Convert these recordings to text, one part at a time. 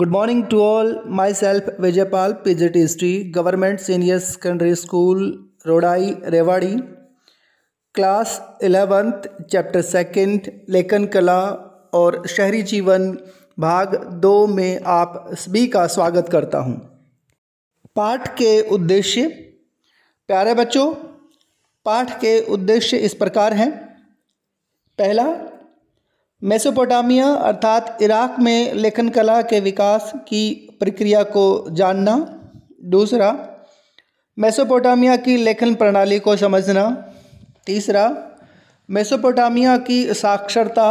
good morning to all my self Vijaypal P J T history government senior secondary school रोडाई Rewari class eleventh chapter second लेखन कला और शहरी जीवन भाग दो में आप सभी का स्वागत करता हूँ पाठ के उद्देश्य प्यारे बच्चों पाठ के उद्देश्य इस प्रकार हैं पहला मेसोपोटामिया अर्थात इराक में लेखन कला के विकास की प्रक्रिया को जानना दूसरा मेसोपोटामिया की लेखन प्रणाली को समझना तीसरा मेसोपोटामिया की साक्षरता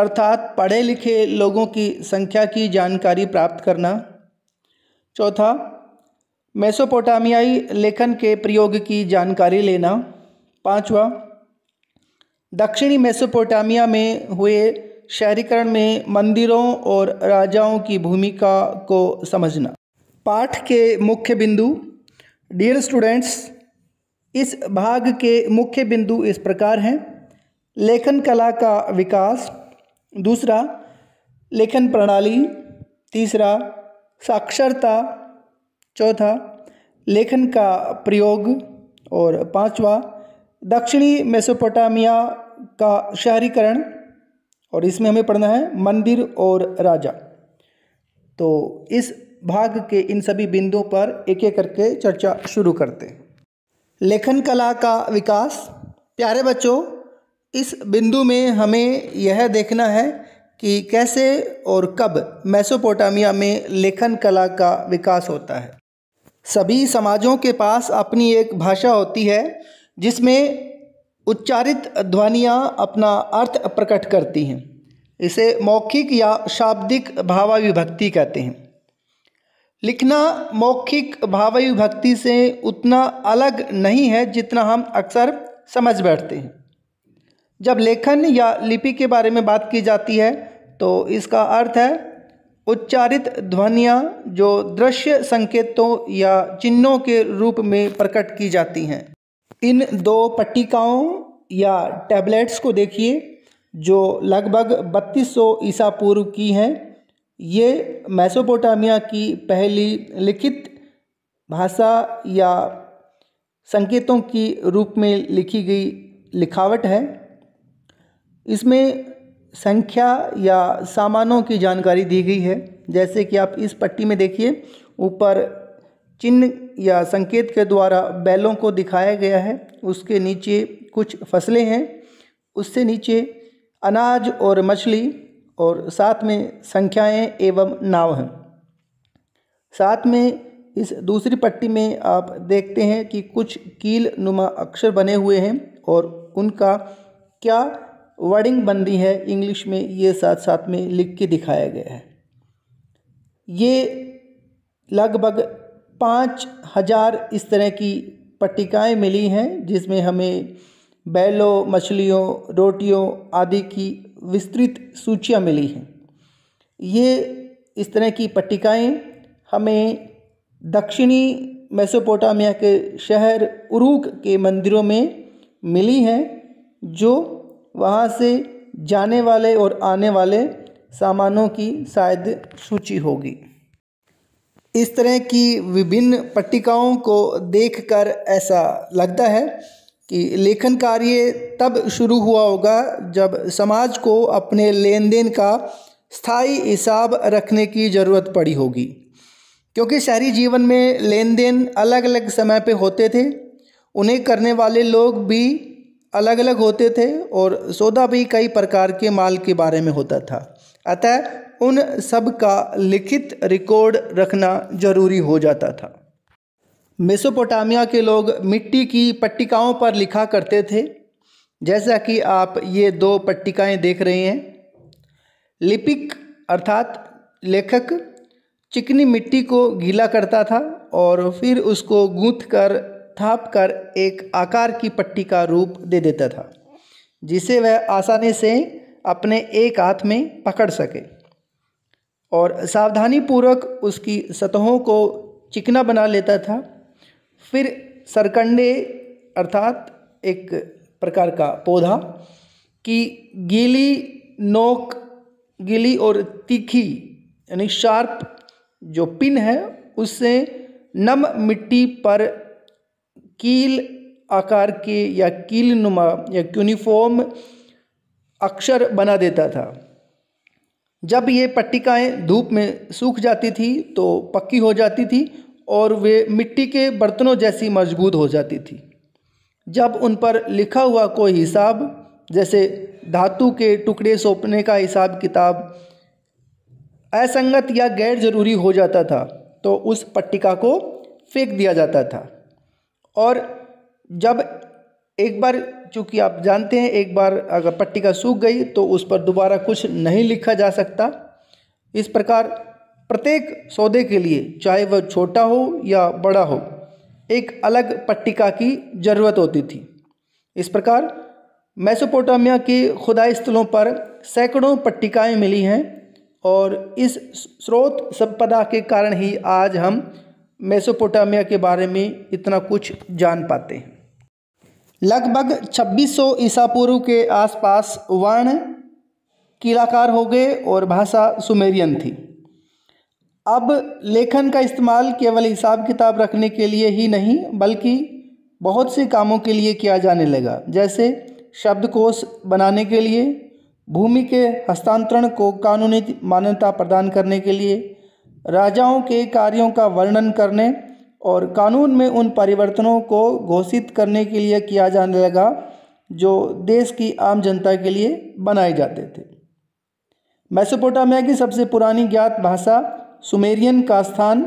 अर्थात पढ़े लिखे लोगों की संख्या की जानकारी प्राप्त करना चौथा मेसोपोटामियाई लेखन के प्रयोग की जानकारी लेना पांचवा दक्षिणी मेसोपोटामिया में हुए शहरीकरण में मंदिरों और राजाओं की भूमिका को समझना पाठ के मुख्य बिंदु डियर स्टूडेंट्स इस भाग के मुख्य बिंदु इस प्रकार हैं लेखन कला का विकास दूसरा लेखन प्रणाली तीसरा साक्षरता चौथा लेखन का प्रयोग और पांचवा दक्षिणी मेसोपोटामिया का शहरीकरण और इसमें हमें पढ़ना है मंदिर और राजा तो इस भाग के इन सभी बिंदुओं पर एक एक करके चर्चा शुरू करते हैं लेखन कला का विकास प्यारे बच्चों इस बिंदु में हमें यह देखना है कि कैसे और कब मेसोपोटामिया में लेखन कला का विकास होता है सभी समाजों के पास अपनी एक भाषा होती है जिसमें उच्चारित ध्वनियाँ अपना अर्थ प्रकट करती हैं इसे मौखिक या शाब्दिक भावाविभक्ति कहते हैं लिखना मौखिक भावाविभक्ति से उतना अलग नहीं है जितना हम अक्सर समझ बैठते हैं जब लेखन या लिपि के बारे में बात की जाती है तो इसका अर्थ है उच्चारित ध्वनियाँ जो दृश्य संकेतों या चिन्हों के रूप में प्रकट की जाती हैं इन दो पट्टिकाओं या टैबलेट्स को देखिए जो लगभग 3200 ईसा पूर्व की हैं ये मैसोपोटामिया की पहली लिखित भाषा या संकेतों की रूप में लिखी गई लिखावट है इसमें संख्या या सामानों की जानकारी दी गई है जैसे कि आप इस पट्टी में देखिए ऊपर चिन्ह या संकेत के द्वारा बैलों को दिखाया गया है उसके नीचे कुछ फसलें हैं उससे नीचे अनाज और मछली और साथ में संख्याएं एवं नाव हैं साथ में इस दूसरी पट्टी में आप देखते हैं कि कुछ कील नुमा अक्षर बने हुए हैं और उनका क्या वर्डिंग बंदी है इंग्लिश में ये साथ साथ में लिख के दिखाया गया है ये लगभग पाँच हज़ार इस तरह की पट्टिकाएँ मिली हैं जिसमें हमें बैलों मछलियों रोटियों आदि की विस्तृत सूचियाँ मिली हैं ये इस तरह की पट्टिकाएँ हमें दक्षिणी मेसोपोटामिया के शहर उरूक के मंदिरों में मिली हैं जो वहाँ से जाने वाले और आने वाले सामानों की शायद सूची होगी इस तरह की विभिन्न पट्टिकाओं को देखकर ऐसा लगता है कि लेखन कार्य तब शुरू हुआ होगा जब समाज को अपने लेन देन का स्थायी हिसाब रखने की ज़रूरत पड़ी होगी क्योंकि शहरी जीवन में लेन देन अलग अलग समय पे होते थे उन्हें करने वाले लोग भी अलग अलग होते थे और सौदा भी कई प्रकार के माल के बारे में होता था अतः उन सब का लिखित रिकॉर्ड रखना जरूरी हो जाता था मेसोपोटामिया के लोग मिट्टी की पट्टिकाओं पर लिखा करते थे जैसा कि आप ये दो पट्टिकाएं देख रहे हैं लिपिक अर्थात लेखक चिकनी मिट्टी को गीला करता था और फिर उसको गूँथ कर थाप कर एक आकार की पट्टी का रूप दे देता था जिसे वह आसानी से अपने एक हाथ में पकड़ सके और सावधानी पूर्वक उसकी सतहों को चिकना बना लेता था फिर सरकंडे अर्थात एक प्रकार का पौधा कि गीली नोक गीली और तीखी यानी शार्प जो पिन है उससे नम मिट्टी पर कील आकार के या कील नुमा या क्यूनिफॉर्म अक्षर बना देता था जब ये पट्टिकाएँ धूप में सूख जाती थी तो पक्की हो जाती थी और वे मिट्टी के बर्तनों जैसी मजबूत हो जाती थी जब उन पर लिखा हुआ कोई हिसाब जैसे धातु के टुकड़े सौंपने का हिसाब किताब असंगत या गैर ज़रूरी हो जाता था तो उस पट्टिका को फेंक दिया जाता था और जब एक बार चूँकि आप जानते हैं एक बार अगर पट्टिका सूख गई तो उस पर दोबारा कुछ नहीं लिखा जा सकता इस प्रकार प्रत्येक सौदे के लिए चाहे वह छोटा हो या बड़ा हो एक अलग पट्टिका की ज़रूरत होती थी इस प्रकार मैसोपोटामिया के खुदाई स्थलों पर सैकड़ों पट्टिकाएँ मिली हैं और इस स्रोत संपदा के कारण ही आज हम मैसोपोटामिया के बारे में इतना कुछ जान पाते हैं लगभग 2600 ईसा पूर्व के आसपास वर्ण किलाकार हो गए और भाषा सुमेरियन थी अब लेखन का इस्तेमाल केवल हिसाब किताब रखने के लिए ही नहीं बल्कि बहुत से कामों के लिए किया जाने लगा जैसे शब्दकोश बनाने के लिए भूमि के हस्तांतरण को कानूनी मान्यता प्रदान करने के लिए राजाओं के कार्यों का वर्णन करने और कानून में उन परिवर्तनों को घोषित करने के लिए किया जाने लगा जो देश की आम जनता के लिए बनाए जाते थे मैसोपोटामिया की सबसे पुरानी ज्ञात भाषा सुमेरियन का स्थान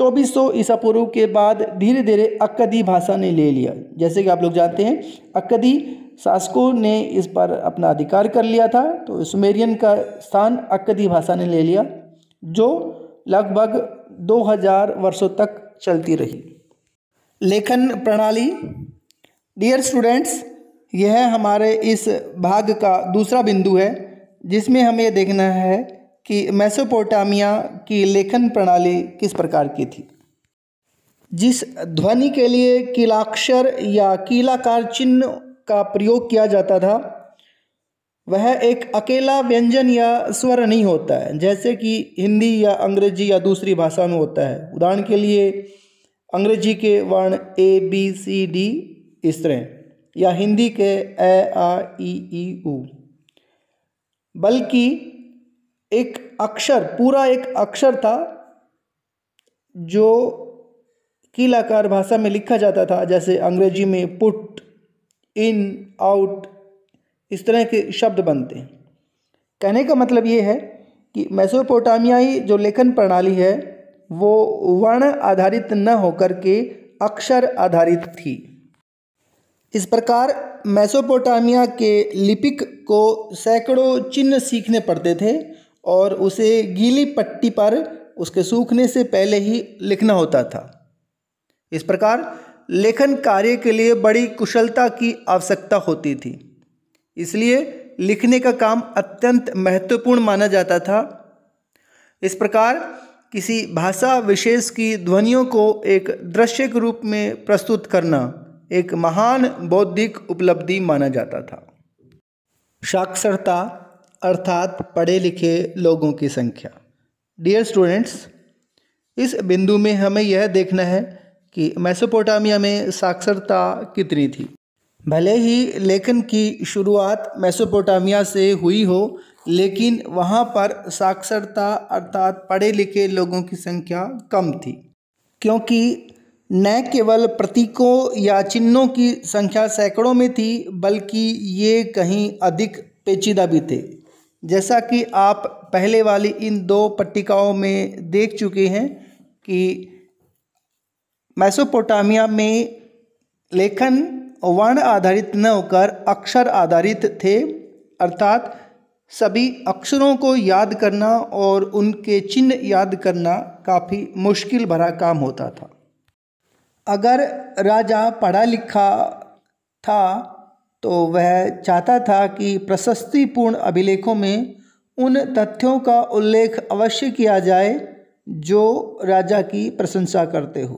2400 सौ ईसा पूर्व के बाद धीरे धीरे अक्कदी भाषा ने ले लिया जैसे कि आप लोग जानते हैं अक्कदी शासकों ने इस पर अपना अधिकार कर लिया था तो सुमेरियन का स्थान अक्कदी भाषा ने ले लिया जो लगभग 2000 वर्षों तक चलती रही लेखन प्रणाली डियर स्टूडेंट्स यह हमारे इस भाग का दूसरा बिंदु है जिसमें हमें यह देखना है कि मेसोपोटामिया की लेखन प्रणाली किस प्रकार की थी जिस ध्वनि के लिए किलाक्षर या कीलाकार चिन्ह का प्रयोग किया जाता था वह एक अकेला व्यंजन या स्वर नहीं होता है जैसे कि हिंदी या अंग्रेजी या दूसरी भाषा में होता है उदाहरण के लिए अंग्रेजी के वर्ण ए बी सी डी इस तरह या हिंदी के ए आ ई ई ऊ बल्कि एक अक्षर पूरा एक अक्षर था जो कीलाकार भाषा में लिखा जाता था जैसे अंग्रेजी में पुट इन आउट इस तरह के शब्द बनते हैं कहने का मतलब ये है कि मैसोपोटामियाई जो लेखन प्रणाली है वो वर्ण आधारित न होकर के अक्षर आधारित थी इस प्रकार मैसोपोटामिया के लिपिक को सैकड़ों चिन्ह सीखने पड़ते थे और उसे गीली पट्टी पर उसके सूखने से पहले ही लिखना होता था इस प्रकार लेखन कार्य के लिए बड़ी कुशलता की आवश्यकता होती थी इसलिए लिखने का काम अत्यंत महत्वपूर्ण माना जाता था इस प्रकार किसी भाषा विशेष की ध्वनियों को एक दृश्य के रूप में प्रस्तुत करना एक महान बौद्धिक उपलब्धि माना जाता था साक्षरता अर्थात पढ़े लिखे लोगों की संख्या डियर स्टूडेंट्स इस बिंदु में हमें यह देखना है कि मेसोपोटामिया में साक्षरता कितनी थी भले ही लेखन की शुरुआत मेसोपोटामिया से हुई हो लेकिन वहाँ पर साक्षरता अर्थात पढ़े लिखे लोगों की संख्या कम थी क्योंकि न केवल प्रतीकों या चिन्हों की संख्या सैकड़ों में थी बल्कि ये कहीं अधिक पेचीदा भी थे जैसा कि आप पहले वाली इन दो पट्टिकाओं में देख चुके हैं कि मेसोपोटामिया में लेखन वर्ण आधारित न होकर अक्षर आधारित थे अर्थात सभी अक्षरों को याद करना और उनके चिन्ह याद करना काफ़ी मुश्किल भरा काम होता था अगर राजा पढ़ा लिखा था तो वह चाहता था कि प्रशस्तिपूर्ण अभिलेखों में उन तथ्यों का उल्लेख अवश्य किया जाए जो राजा की प्रशंसा करते हो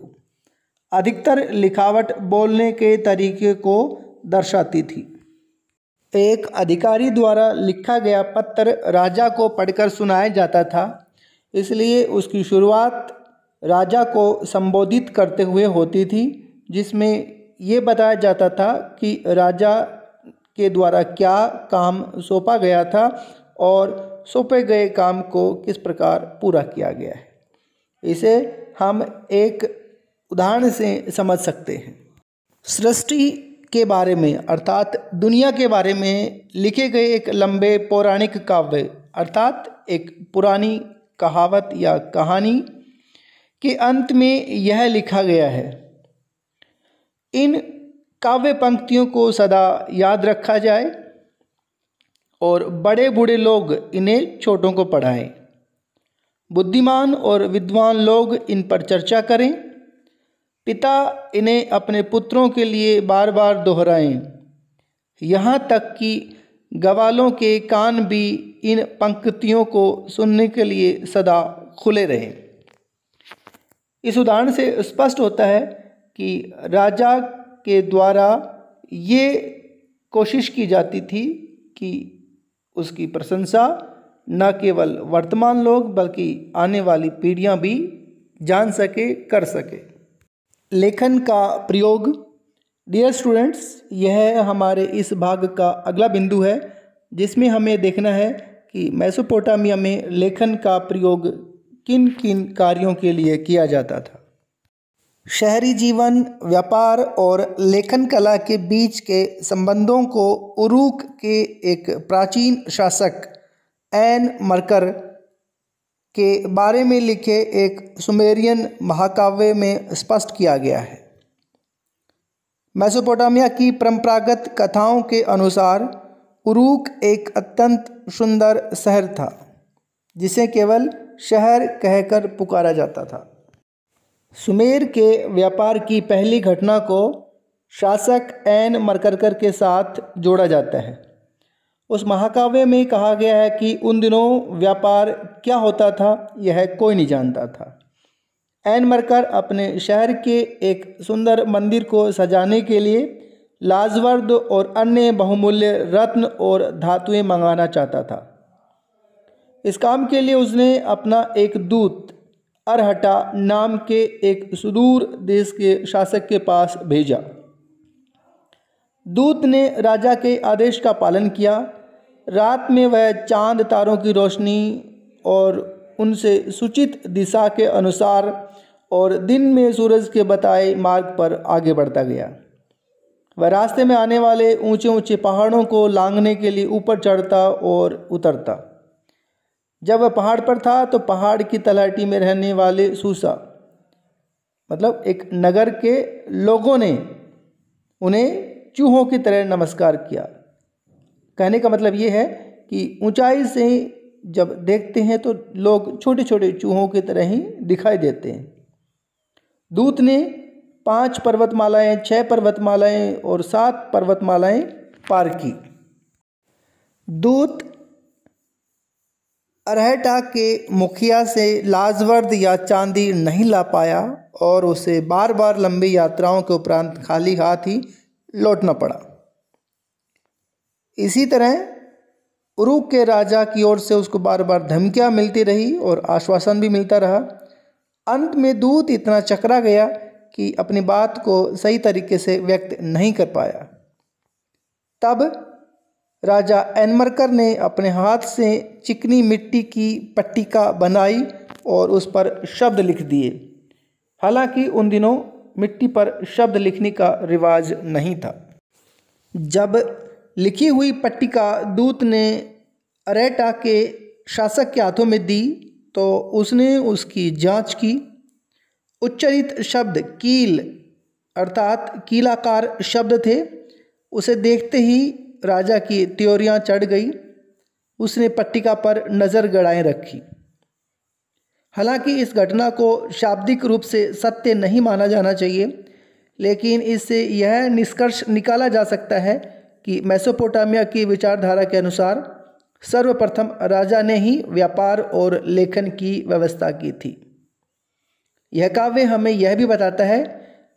अधिकतर लिखावट बोलने के तरीके को दर्शाती थी एक अधिकारी द्वारा लिखा गया पत्र राजा को पढ़कर सुनाया जाता था इसलिए उसकी शुरुआत राजा को संबोधित करते हुए होती थी जिसमें ये बताया जाता था कि राजा के द्वारा क्या काम सौंपा गया था और सौंपे गए काम को किस प्रकार पूरा किया गया है इसे हम एक उदाहरण से समझ सकते हैं सृष्टि के बारे में अर्थात दुनिया के बारे में लिखे गए एक लंबे पौराणिक काव्य अर्थात एक पुरानी कहावत या कहानी के अंत में यह लिखा गया है इन काव्य पंक्तियों को सदा याद रखा जाए और बड़े बूढ़े लोग इन्हें छोटों को पढ़ाएं बुद्धिमान और विद्वान लोग इन पर चर्चा करें पिता इन्हें अपने पुत्रों के लिए बार बार दोहराएं यहाँ तक कि गवालों के कान भी इन पंक्तियों को सुनने के लिए सदा खुले रहें इस उदाहरण से स्पष्ट होता है कि राजा के द्वारा ये कोशिश की जाती थी कि उसकी प्रशंसा न केवल वर्तमान लोग बल्कि आने वाली पीढ़ियाँ भी जान सके कर सके लेखन का प्रयोग डियर स्टूडेंट्स यह हमारे इस भाग का अगला बिंदु है जिसमें हमें देखना है कि मैसोपोटामिया में लेखन का प्रयोग किन किन कार्यों के लिए किया जाता था शहरी जीवन व्यापार और लेखन कला के बीच के संबंधों को उरूक के एक प्राचीन शासक एन मरकर के बारे में लिखे एक सुमेरियन महाकाव्य में स्पष्ट किया गया है मेसोपोटामिया की परंपरागत कथाओं के अनुसार उरूक एक अत्यंत सुंदर शहर था जिसे केवल शहर कहकर पुकारा जाता था सुमेर के व्यापार की पहली घटना को शासक एन मरकरकर के साथ जोड़ा जाता है उस महाकाव्य में कहा गया है कि उन दिनों व्यापार क्या होता था यह कोई नहीं जानता था एन मरकर अपने शहर के एक सुंदर मंदिर को सजाने के लिए लाजवर्द और अन्य बहुमूल्य रत्न और धातुएं मंगाना चाहता था इस काम के लिए उसने अपना एक दूत अरहटा नाम के एक सुदूर देश के शासक के पास भेजा दूत ने राजा के आदेश का पालन किया रात में वह चांद तारों की रोशनी और उनसे सूचित दिशा के अनुसार और दिन में सूरज के बताए मार्ग पर आगे बढ़ता गया वह रास्ते में आने वाले ऊंचे ऊंचे पहाड़ों को लांगने के लिए ऊपर चढ़ता और उतरता जब वह पहाड़ पर था तो पहाड़ की तलाटी में रहने वाले सूसा मतलब एक नगर के लोगों ने उन्हें चूहों की तरह नमस्कार किया कहने का मतलब ये है कि ऊंचाई से जब देखते हैं तो लोग छोटे छोटे चूहों की तरह ही दिखाई देते हैं दूत ने पांच पर्वतमालाएं छह पर्वतमालाएं और सात पर्वतमालाएं पार की दूत अरहटा के मुखिया से लाजवर्द या चांदी नहीं ला पाया और उसे बार बार लंबी यात्राओं के उपरांत खाली हाथ ही लौटना पड़ा इसी तरह उरुक के राजा की ओर से उसको बार बार धमकियाँ मिलती रही और आश्वासन भी मिलता रहा अंत में दूत इतना चकरा गया कि अपनी बात को सही तरीके से व्यक्त नहीं कर पाया तब राजा एनमरकर ने अपने हाथ से चिकनी मिट्टी की पट्टिका बनाई और उस पर शब्द लिख दिए हालांकि उन दिनों मिट्टी पर शब्द लिखने का रिवाज नहीं था जब लिखी हुई पट्टिका दूत ने अरेटा के शासक के हाथों में दी तो उसने उसकी जांच की उच्चरित शब्द कील अर्थात कीलाकार शब्द थे उसे देखते ही राजा की त्योरियाँ चढ़ गई उसने पट्टिका पर नज़र गड़ाएँ रखी हालांकि इस घटना को शाब्दिक रूप से सत्य नहीं माना जाना चाहिए लेकिन इससे यह निष्कर्ष निकाला जा सकता है कि मैसोपोटामिया की विचारधारा के अनुसार सर्वप्रथम राजा ने ही व्यापार और लेखन की व्यवस्था की थी यह काव्य हमें यह भी बताता है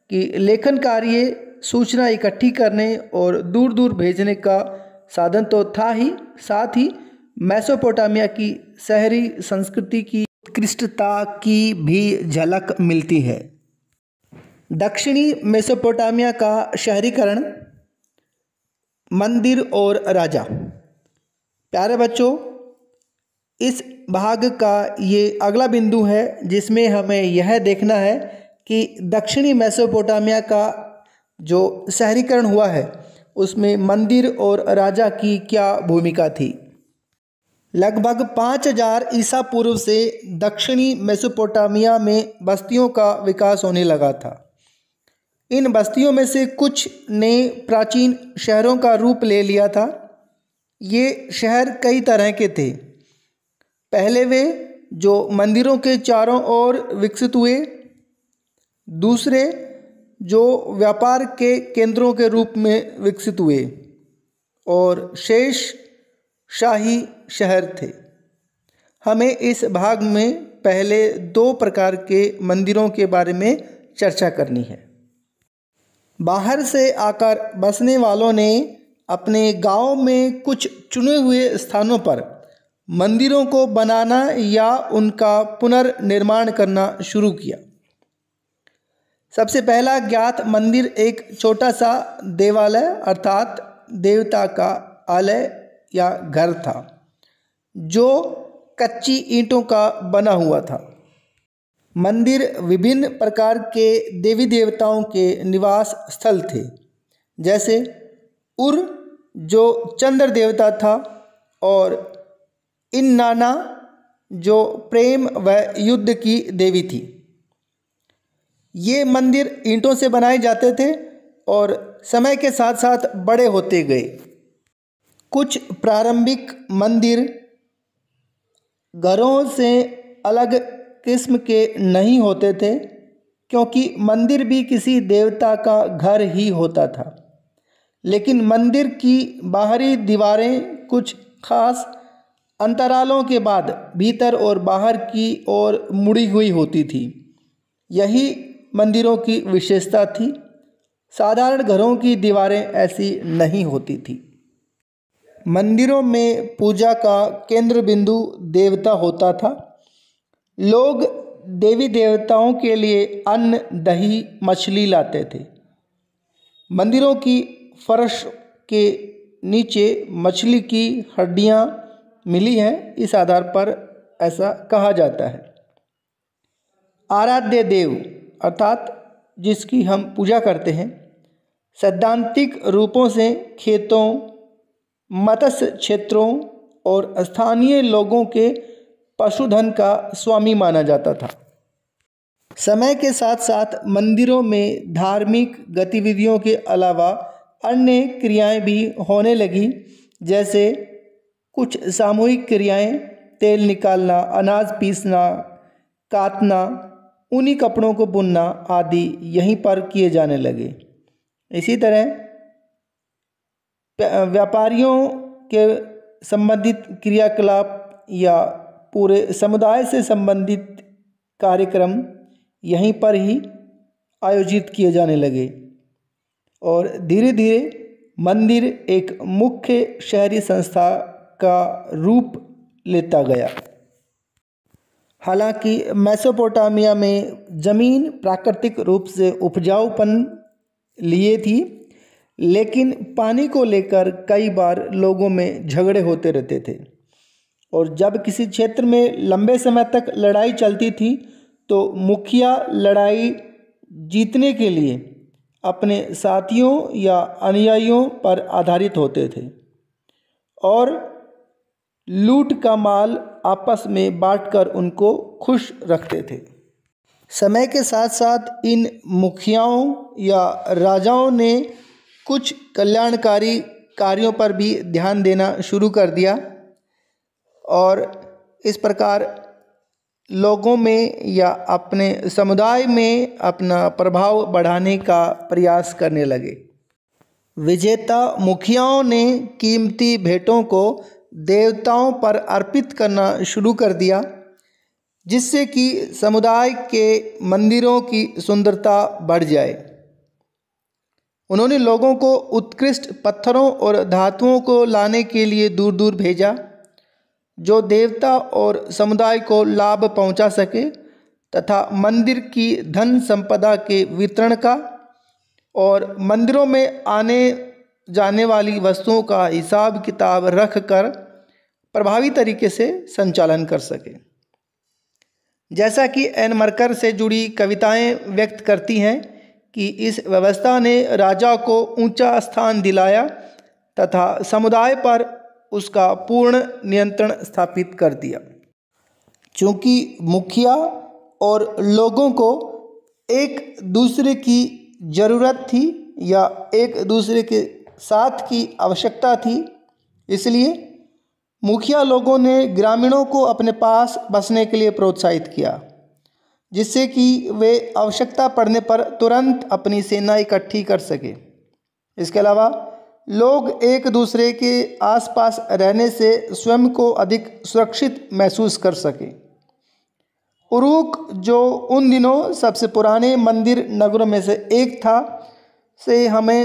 कि लेखन कार्य सूचना इकट्ठी करने और दूर दूर भेजने का साधन तो था ही साथ ही मैसोपोटामिया की शहरी संस्कृति की उत्कृष्टता की भी झलक मिलती है दक्षिणी मेसोपोटामिया का शहरीकरण मंदिर और राजा प्यारे बच्चों इस भाग का ये अगला बिंदु है जिसमें हमें यह देखना है कि दक्षिणी मेसोपोटामिया का जो शहरीकरण हुआ है उसमें मंदिर और राजा की क्या भूमिका थी लगभग पाँच हजार ईसा पूर्व से दक्षिणी मेसोपोटामिया में बस्तियों का विकास होने लगा था इन बस्तियों में से कुछ ने प्राचीन शहरों का रूप ले लिया था ये शहर कई तरह के थे पहले वे जो मंदिरों के चारों ओर विकसित हुए दूसरे जो व्यापार के केंद्रों के रूप में विकसित हुए और शेष शाही शहर थे हमें इस भाग में पहले दो प्रकार के मंदिरों के बारे में चर्चा करनी है बाहर से आकर बसने वालों ने अपने गांव में कुछ चुने हुए स्थानों पर मंदिरों को बनाना या उनका पुनर्निर्माण करना शुरू किया सबसे पहला ज्ञात मंदिर एक छोटा सा देवालय अर्थात देवता का आलय या घर था जो कच्ची ईंटों का बना हुआ था मंदिर विभिन्न प्रकार के देवी देवताओं के निवास स्थल थे जैसे उर जो चंद्र देवता था और इन्नाना जो प्रेम व युद्ध की देवी थी ये मंदिर ईंटों से बनाए जाते थे और समय के साथ साथ बड़े होते गए कुछ प्रारंभिक मंदिर घरों से अलग किस्म के नहीं होते थे क्योंकि मंदिर भी किसी देवता का घर ही होता था लेकिन मंदिर की बाहरी दीवारें कुछ खास अंतरालों के बाद भीतर और बाहर की ओर मुड़ी हुई होती थी यही मंदिरों की विशेषता थी साधारण घरों की दीवारें ऐसी नहीं होती थी मंदिरों में पूजा का केंद्र बिंदु देवता होता था लोग देवी देवताओं के लिए अन्न दही मछली लाते थे मंदिरों की फर्श के नीचे मछली की हड्डियां मिली हैं इस आधार पर ऐसा कहा जाता है आराध्य देव अर्थात जिसकी हम पूजा करते हैं सैद्धांतिक रूपों से खेतों मत्स्य क्षेत्रों और स्थानीय लोगों के पशुधन का स्वामी माना जाता था समय के साथ साथ मंदिरों में धार्मिक गतिविधियों के अलावा अन्य क्रियाएं भी होने लगी जैसे कुछ सामूहिक क्रियाएं तेल निकालना अनाज पीसना काटना ऊनी कपड़ों को बुनना आदि यहीं पर किए जाने लगे इसी तरह व्यापारियों के संबंधित क्रियाकलाप या पूरे समुदाय से संबंधित कार्यक्रम यहीं पर ही आयोजित किए जाने लगे और धीरे धीरे मंदिर एक मुख्य शहरी संस्था का रूप लेता गया हालांकि मैसोपोटामिया में ज़मीन प्राकृतिक रूप से उपजाऊपन लिए थी लेकिन पानी को लेकर कई बार लोगों में झगड़े होते रहते थे और जब किसी क्षेत्र में लंबे समय तक लड़ाई चलती थी तो मुखिया लड़ाई जीतने के लिए अपने साथियों या अनुयायियों पर आधारित होते थे और लूट का माल आपस में बांटकर उनको खुश रखते थे समय के साथ साथ इन मुखियाओं या राजाओं ने कुछ कल्याणकारी कार्यों पर भी ध्यान देना शुरू कर दिया और इस प्रकार लोगों में या अपने समुदाय में अपना प्रभाव बढ़ाने का प्रयास करने लगे विजेता मुखियाओं ने कीमती भेंटों को देवताओं पर अर्पित करना शुरू कर दिया जिससे कि समुदाय के मंदिरों की सुंदरता बढ़ जाए उन्होंने लोगों को उत्कृष्ट पत्थरों और धातुओं को लाने के लिए दूर दूर भेजा जो देवता और समुदाय को लाभ पहुंचा सके तथा मंदिर की धन संपदा के वितरण का और मंदिरों में आने जाने वाली वस्तुओं का हिसाब किताब रख कर प्रभावी तरीके से संचालन कर सके जैसा कि एन मरकर से जुड़ी कविताएं व्यक्त करती हैं कि इस व्यवस्था ने राजा को ऊंचा स्थान दिलाया तथा समुदाय पर उसका पूर्ण नियंत्रण स्थापित कर दिया चूँकि मुखिया और लोगों को एक दूसरे की ज़रूरत थी या एक दूसरे के साथ की आवश्यकता थी इसलिए मुखिया लोगों ने ग्रामीणों को अपने पास बसने के लिए प्रोत्साहित किया जिससे कि वे आवश्यकता पड़ने पर तुरंत अपनी सेना इकट्ठी कर सके इसके अलावा लोग एक दूसरे के आसपास रहने से स्वयं को अधिक सुरक्षित महसूस कर सकें उरूक जो उन दिनों सबसे पुराने मंदिर नगरों में से एक था से हमें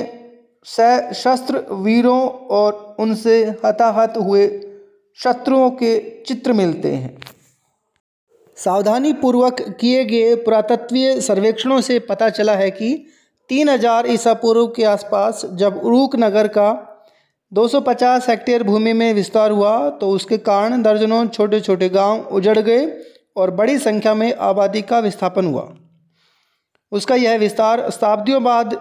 सशस्त्र वीरों और उनसे हताहत हुए शत्रुओं के चित्र मिलते हैं सावधानी पूर्वक किए गए पुरातत्वीय सर्वेक्षणों से पता चला है कि तीन हजार ईसा पूर्व के आसपास जब उरूक नगर का 250 हेक्टेयर भूमि में विस्तार हुआ तो उसके कारण दर्जनों छोटे छोटे गांव उजड़ गए और बड़ी संख्या में आबादी का विस्थापन हुआ उसका यह विस्तार शताब्दियों बाद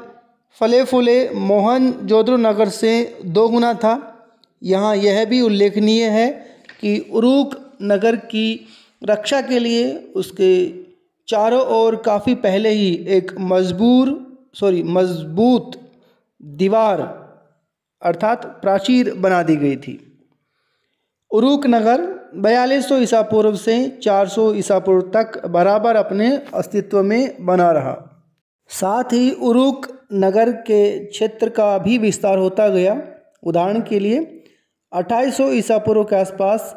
फले फूले मोहन जोधरू नगर से दो गुना था यहाँ यह भी उल्लेखनीय है कि उरूक नगर की रक्षा के लिए उसके चारों ओर काफ़ी पहले ही एक मजबूर सॉरी मजबूत दीवार अर्थात प्राचीर बना दी गई थी उरूक नगर बयालीस सौ ईसा पूर्व से 400 सौ ईसा पूर्व तक बराबर अपने अस्तित्व में बना रहा साथ ही उरूक नगर के क्षेत्र का भी विस्तार होता गया उदाहरण के लिए 2800 ईसा पूर्व के आसपास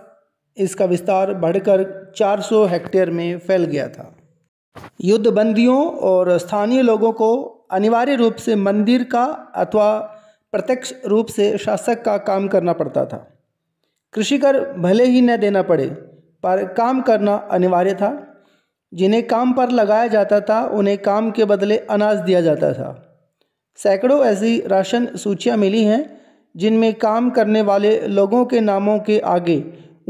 इसका विस्तार बढ़कर 400 हेक्टेयर में फैल गया था युद्धबंदियों और स्थानीय लोगों को अनिवार्य रूप से मंदिर का अथवा प्रत्यक्ष रूप से शासक का काम करना पड़ता था कृषि कर भले ही न देना पड़े पर काम करना अनिवार्य था जिन्हें काम पर लगाया जाता था उन्हें काम के बदले अनाज दिया जाता था सैकड़ों ऐसी राशन सूचियाँ मिली हैं जिनमें काम करने वाले लोगों के नामों के आगे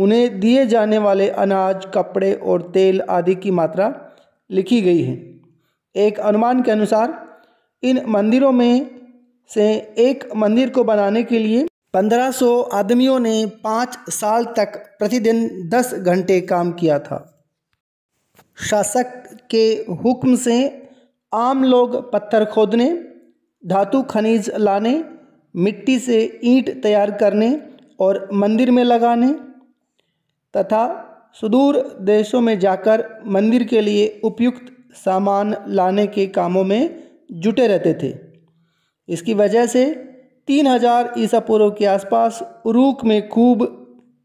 उन्हें दिए जाने वाले अनाज कपड़े और तेल आदि की मात्रा लिखी गई है एक अनुमान के अनुसार इन मंदिरों में से एक मंदिर को बनाने के लिए 1500 आदमियों ने पाँच साल तक प्रतिदिन 10 घंटे काम किया था शासक के हुक्म से आम लोग पत्थर खोदने धातु खनिज लाने मिट्टी से ईंट तैयार करने और मंदिर में लगाने तथा सुदूर देशों में जाकर मंदिर के लिए उपयुक्त सामान लाने के कामों में जुटे रहते थे इसकी वजह से तीन हजार ईसा पूर्व के आसपास रूक में खूब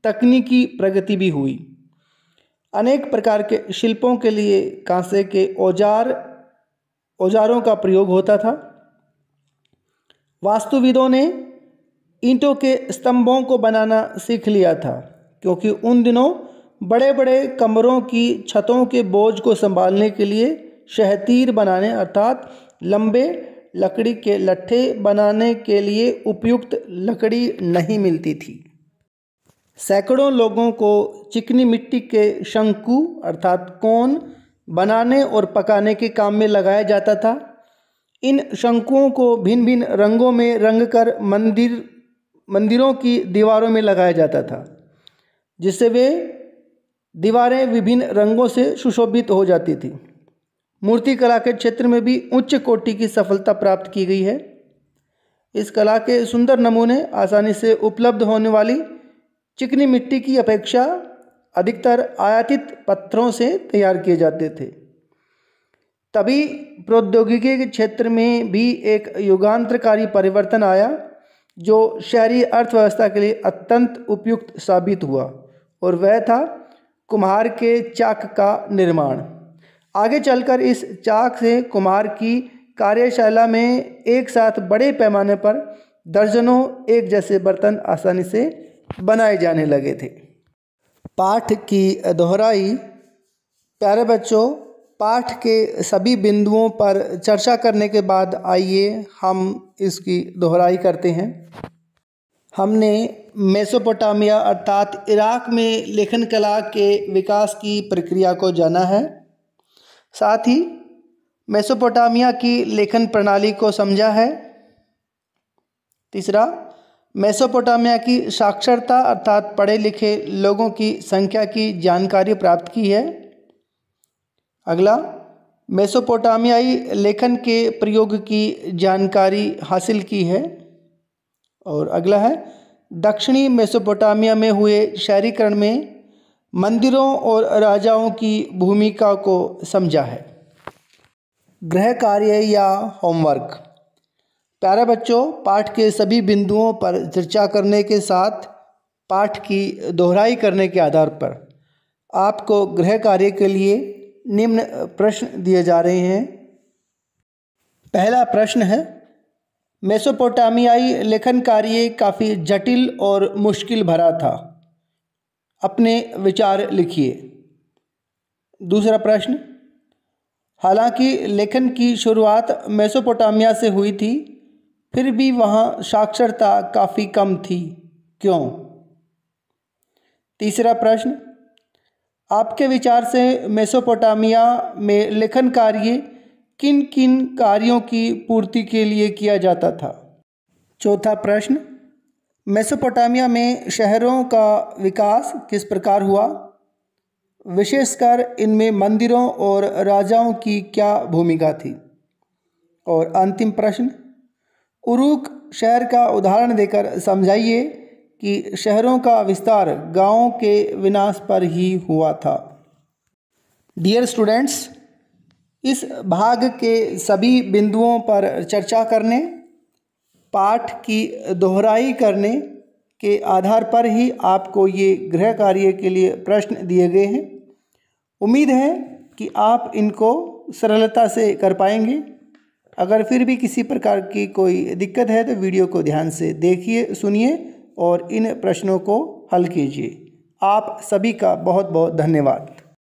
तकनीकी प्रगति भी हुई अनेक प्रकार के शिल्पों के लिए कांसे के औजार औजारों का प्रयोग होता था वास्तुविदों ने ईंटों के स्तंभों को बनाना सीख लिया था क्योंकि उन दिनों बड़े बड़े कमरों की छतों के बोझ को संभालने के लिए शहतीर बनाने अर्थात लंबे लकड़ी के लट्ठे बनाने के लिए उपयुक्त लकड़ी नहीं मिलती थी सैकड़ों लोगों को चिकनी मिट्टी के शंकु अर्थात कोन बनाने और पकाने के काम में लगाया जाता था इन शंकुओं को भिन्न भिन्न रंगों में रंगकर मंदिर मंदिरों की दीवारों में लगाया जाता था जिससे वे दीवारें विभिन्न रंगों से सुशोभित हो जाती थीं मूर्ति कला के क्षेत्र में भी उच्च कोटि की सफलता प्राप्त की गई है इस कला के सुंदर नमूने आसानी से उपलब्ध होने वाली चिकनी मिट्टी की अपेक्षा अधिकतर आयातित पत्थरों से तैयार किए जाते थे तभी प्रौद्योगिकी के क्षेत्र में भी एक युगांतरकारी परिवर्तन आया जो शहरी अर्थव्यवस्था के लिए अत्यंत उपयुक्त साबित हुआ और वह था कुम्हार के चाक का निर्माण आगे चलकर इस चाक से कुमार की कार्यशाला में एक साथ बड़े पैमाने पर दर्जनों एक जैसे बर्तन आसानी से बनाए जाने लगे थे पाठ की दोहराई प्यारे बच्चों पाठ के सभी बिंदुओं पर चर्चा करने के बाद आइए हम इसकी दोहराई करते हैं हमने मेसोपोटामिया अर्थात इराक में लेखन कला के विकास की प्रक्रिया को जाना है साथ ही मेसोपोटामिया की लेखन प्रणाली को समझा है तीसरा मेसोपोटामिया की साक्षरता अर्थात पढ़े लिखे लोगों की संख्या की जानकारी प्राप्त की है अगला मेसोपोटामियाई लेखन के प्रयोग की जानकारी हासिल की है और अगला है दक्षिणी मेसोपोटामिया में हुए शहरीकरण में मंदिरों और राजाओं की भूमिका को समझा है गृह कार्य या होमवर्क प्यारे बच्चों पाठ के सभी बिंदुओं पर चर्चा करने के साथ पाठ की दोहराई करने के आधार पर आपको गृह कार्य के लिए निम्न प्रश्न दिए जा रहे हैं पहला प्रश्न है मेसोपोटामियाई लेखन कार्य काफ़ी जटिल और मुश्किल भरा था अपने विचार लिखिए दूसरा प्रश्न हालांकि लेखन की शुरुआत मेसोपोटामिया से हुई थी फिर भी वहाँ साक्षरता काफ़ी कम थी क्यों तीसरा प्रश्न आपके विचार से मेसोपोटामिया में लेखन कार्य किन किन कार्यों की पूर्ति के लिए किया जाता था चौथा प्रश्न मेसोपोटामिया में शहरों का विकास किस प्रकार हुआ विशेषकर इनमें मंदिरों और राजाओं की क्या भूमिका थी और अंतिम प्रश्न उरूक शहर का उदाहरण देकर समझाइए कि शहरों का विस्तार गांवों के विनाश पर ही हुआ था डियर स्टूडेंट्स इस भाग के सभी बिंदुओं पर चर्चा करने पाठ की दोहराई करने के आधार पर ही आपको ये गृह कार्य के लिए प्रश्न दिए गए हैं उम्मीद है कि आप इनको सरलता से कर पाएंगे अगर फिर भी किसी प्रकार की कोई दिक्कत है तो वीडियो को ध्यान से देखिए सुनिए और इन प्रश्नों को हल कीजिए आप सभी का बहुत बहुत धन्यवाद